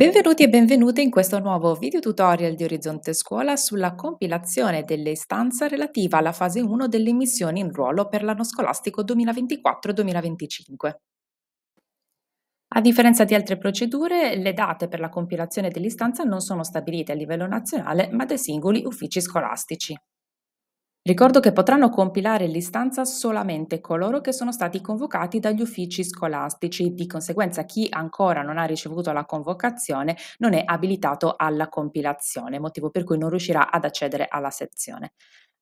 Benvenuti e benvenute in questo nuovo video tutorial di Orizzonte Scuola sulla compilazione dell'istanza relativa alla fase 1 delle missioni in ruolo per l'anno scolastico 2024-2025. A differenza di altre procedure, le date per la compilazione dell'istanza non sono stabilite a livello nazionale, ma dai singoli uffici scolastici. Ricordo che potranno compilare l'istanza solamente coloro che sono stati convocati dagli uffici scolastici, di conseguenza chi ancora non ha ricevuto la convocazione non è abilitato alla compilazione, motivo per cui non riuscirà ad accedere alla sezione.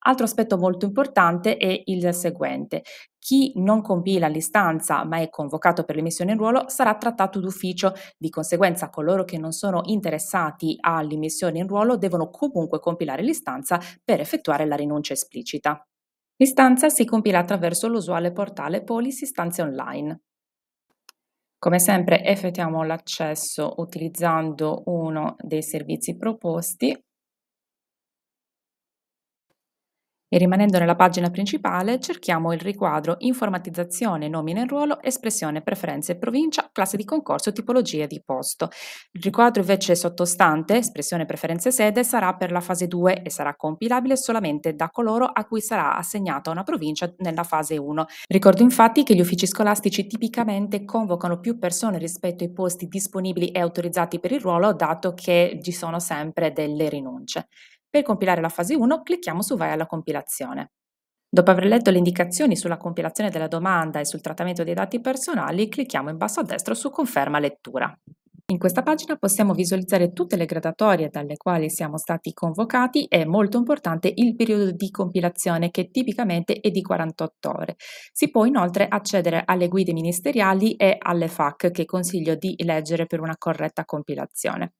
Altro aspetto molto importante è il seguente. Chi non compila l'istanza ma è convocato per l'emissione in ruolo sarà trattato d'ufficio, di conseguenza coloro che non sono interessati all'emissione in ruolo devono comunque compilare l'istanza per effettuare la rinuncia esplicita. L'istanza si compila attraverso l'usuale portale Polis Istanze Online. Come sempre effettuiamo l'accesso utilizzando uno dei servizi proposti e rimanendo nella pagina principale cerchiamo il riquadro Informatizzazione, nomina e ruolo, espressione, preferenze, provincia, classe di concorso, tipologia di posto. Il riquadro invece sottostante, espressione, preferenze, sede, sarà per la fase 2 e sarà compilabile solamente da coloro a cui sarà assegnata una provincia nella fase 1. Ricordo infatti che gli uffici scolastici tipicamente convocano più persone rispetto ai posti disponibili e autorizzati per il ruolo, dato che ci sono sempre delle rinunce. Per compilare la fase 1 clicchiamo su Vai alla compilazione. Dopo aver letto le indicazioni sulla compilazione della domanda e sul trattamento dei dati personali, clicchiamo in basso a destra su Conferma lettura. In questa pagina possiamo visualizzare tutte le gradatorie dalle quali siamo stati convocati e molto importante il periodo di compilazione che tipicamente è di 48 ore. Si può inoltre accedere alle guide ministeriali e alle FAC che consiglio di leggere per una corretta compilazione.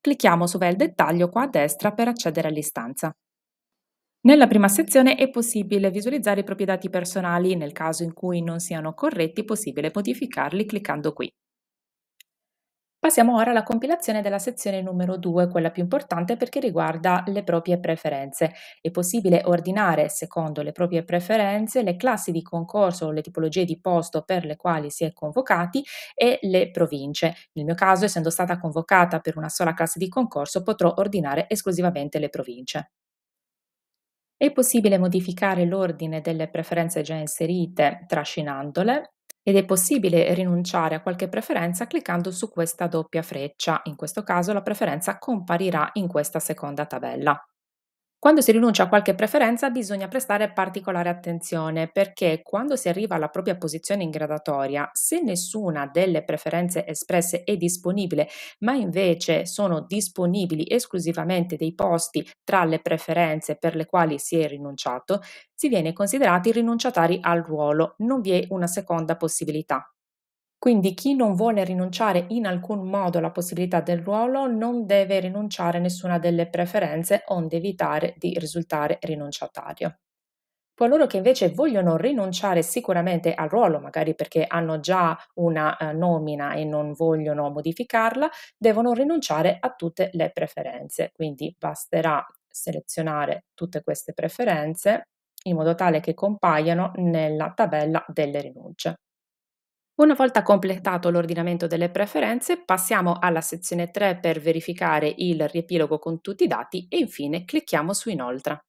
Clicchiamo su Vel dettaglio qua a destra per accedere all'istanza. Nella prima sezione è possibile visualizzare i propri dati personali, nel caso in cui non siano corretti è possibile modificarli cliccando qui. Passiamo ora alla compilazione della sezione numero 2, quella più importante perché riguarda le proprie preferenze. È possibile ordinare, secondo le proprie preferenze, le classi di concorso o le tipologie di posto per le quali si è convocati e le province. Nel mio caso, essendo stata convocata per una sola classe di concorso, potrò ordinare esclusivamente le province. È possibile modificare l'ordine delle preferenze già inserite trascinandole ed è possibile rinunciare a qualche preferenza cliccando su questa doppia freccia, in questo caso la preferenza comparirà in questa seconda tabella. Quando si rinuncia a qualche preferenza bisogna prestare particolare attenzione perché quando si arriva alla propria posizione in gradatoria, se nessuna delle preferenze espresse è disponibile, ma invece sono disponibili esclusivamente dei posti tra le preferenze per le quali si è rinunciato, si viene considerati rinunciatari al ruolo, non vi è una seconda possibilità. Quindi chi non vuole rinunciare in alcun modo alla possibilità del ruolo non deve rinunciare a nessuna delle preferenze onde evitare di risultare rinunciatario. Coloro che invece vogliono rinunciare sicuramente al ruolo, magari perché hanno già una eh, nomina e non vogliono modificarla, devono rinunciare a tutte le preferenze. Quindi basterà selezionare tutte queste preferenze in modo tale che compaiano nella tabella delle rinunce. Una volta completato l'ordinamento delle preferenze, passiamo alla sezione 3 per verificare il riepilogo con tutti i dati e infine clicchiamo su Inoltre.